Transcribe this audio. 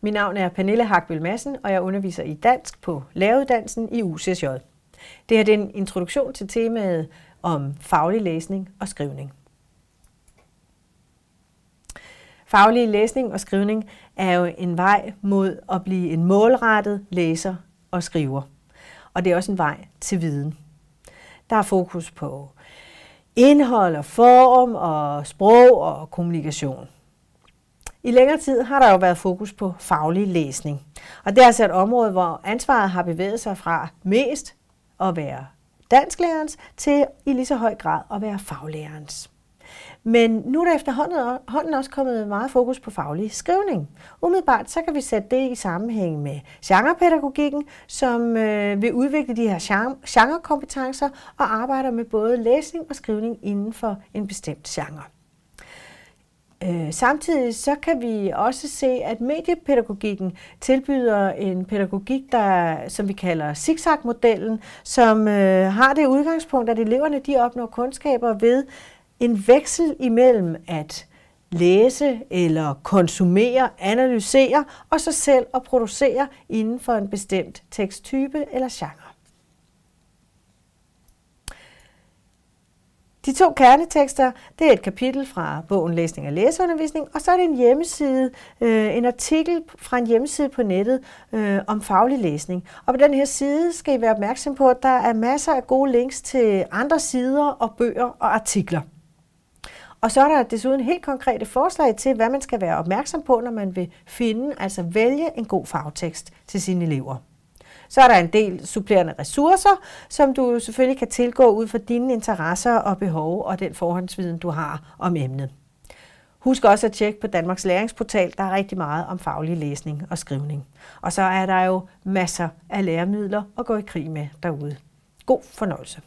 Mit navn er Pernille Hakbøl Madsen, og jeg underviser i dansk på læreruddannelsen i UCSJ. Det her er en introduktion til temaet om faglig læsning og skrivning. Faglig læsning og skrivning er jo en vej mod at blive en målrettet læser og skriver. Og det er også en vej til viden. Der er fokus på indhold og form og sprog og kommunikation. I længere tid har der jo været fokus på faglig læsning. Og det er altså et område, hvor ansvaret har bevæget sig fra mest at være dansklærerens til i lige så høj grad at være faglærerens. Men nu er der efterhånden også kommet meget fokus på faglig skrivning. Umiddelbart så kan vi sætte det i sammenhæng med genrepædagogikken, som øh, vil udvikle de her genrekompetencer og arbejder med både læsning og skrivning inden for en bestemt genre. Øh, samtidig så kan vi også se, at mediepædagogikken tilbyder en pædagogik, der, som vi kalder zigzag-modellen, som øh, har det udgangspunkt, at eleverne de opnår kundskaber ved en veksel imellem at læse eller konsumere, analysere og så selv at producere inden for en bestemt teksttype eller genre. De to kernetekster, det er et kapitel fra bogen Læsning og Læseundervisning, og så er det en hjemmeside, øh, en artikel fra en hjemmeside på nettet øh, om faglig læsning. Og på den her side skal I være opmærksom på, at der er masser af gode links til andre sider og bøger og artikler. Og så er der desuden helt konkrete forslag til, hvad man skal være opmærksom på, når man vil finde, altså vælge en god fagtekst til sine elever. Så er der en del supplerende ressourcer, som du selvfølgelig kan tilgå ud fra dine interesser og behov og den forhåndsviden, du har om emnet. Husk også at tjekke på Danmarks Læringsportal, der er rigtig meget om faglig læsning og skrivning. Og så er der jo masser af læremidler at gå i krig med derude. God fornøjelse.